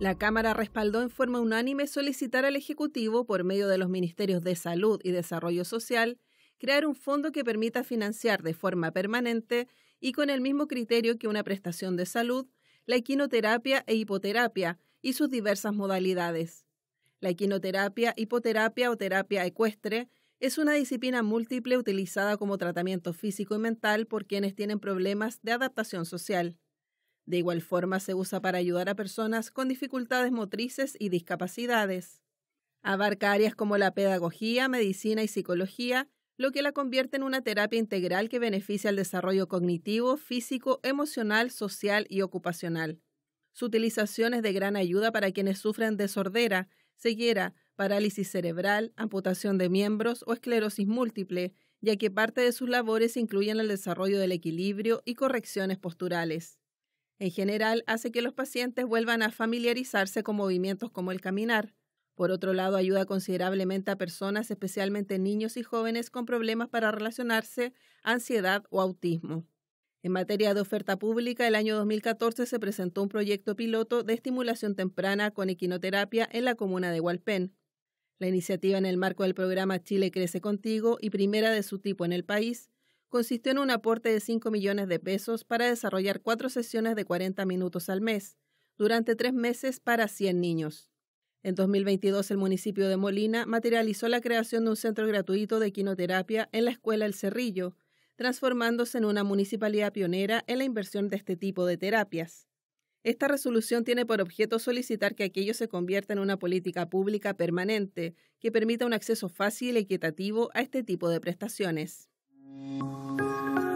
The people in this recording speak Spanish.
La Cámara respaldó en forma unánime solicitar al Ejecutivo, por medio de los Ministerios de Salud y Desarrollo Social, crear un fondo que permita financiar de forma permanente y con el mismo criterio que una prestación de salud, la equinoterapia e hipoterapia y sus diversas modalidades. La equinoterapia, hipoterapia o terapia ecuestre es una disciplina múltiple utilizada como tratamiento físico y mental por quienes tienen problemas de adaptación social. De igual forma se usa para ayudar a personas con dificultades motrices y discapacidades. Abarca áreas como la pedagogía, medicina y psicología, lo que la convierte en una terapia integral que beneficia al desarrollo cognitivo, físico, emocional, social y ocupacional. Su utilización es de gran ayuda para quienes sufren de sordera, ceguera, parálisis cerebral, amputación de miembros o esclerosis múltiple, ya que parte de sus labores incluyen el desarrollo del equilibrio y correcciones posturales en general hace que los pacientes vuelvan a familiarizarse con movimientos como el caminar. Por otro lado, ayuda considerablemente a personas, especialmente niños y jóvenes con problemas para relacionarse, ansiedad o autismo. En materia de oferta pública, el año 2014 se presentó un proyecto piloto de estimulación temprana con equinoterapia en la comuna de Hualpén. La iniciativa en el marco del programa Chile Crece Contigo y primera de su tipo en el país consistió en un aporte de 5 millones de pesos para desarrollar cuatro sesiones de 40 minutos al mes, durante tres meses para 100 niños. En 2022, el municipio de Molina materializó la creación de un centro gratuito de quinoterapia en la escuela El Cerrillo, transformándose en una municipalidad pionera en la inversión de este tipo de terapias. Esta resolución tiene por objeto solicitar que aquello se convierta en una política pública permanente que permita un acceso fácil y equitativo a este tipo de prestaciones. Música